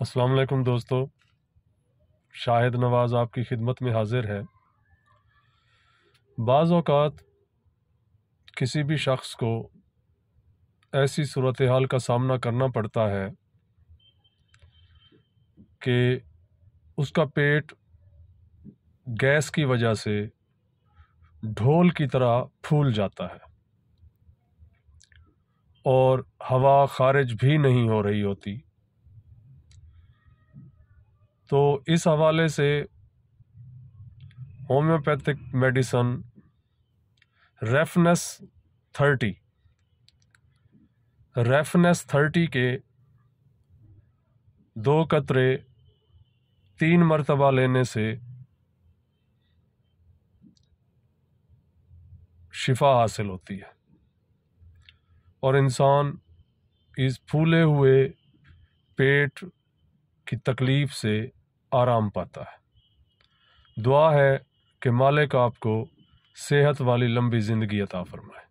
अस्सलाम वालेकुम दोस्तों शाहिद नवाज़ आपकी खिदमत में हाजिर है बाज़ अवत किसी भी शख्स को ऐसी सूरत हाल का सामना करना पड़ता है कि उसका पेट गैस की वजह से ढोल की तरह फूल जाता है और हवा खारिज भी नहीं हो रही होती तो इस हवाले से homeopathic medicine Raphanus thirty Raphanus thirty के दो कतरे तीन मरतबा लेने से शिफा हासिल होती है और इंसान इस फूले हुए पेट की तकलीफ़ से आराम पाता है दुआ है कि मालिक आपको सेहत वाली लंबी ज़िंदगी अता फरमाए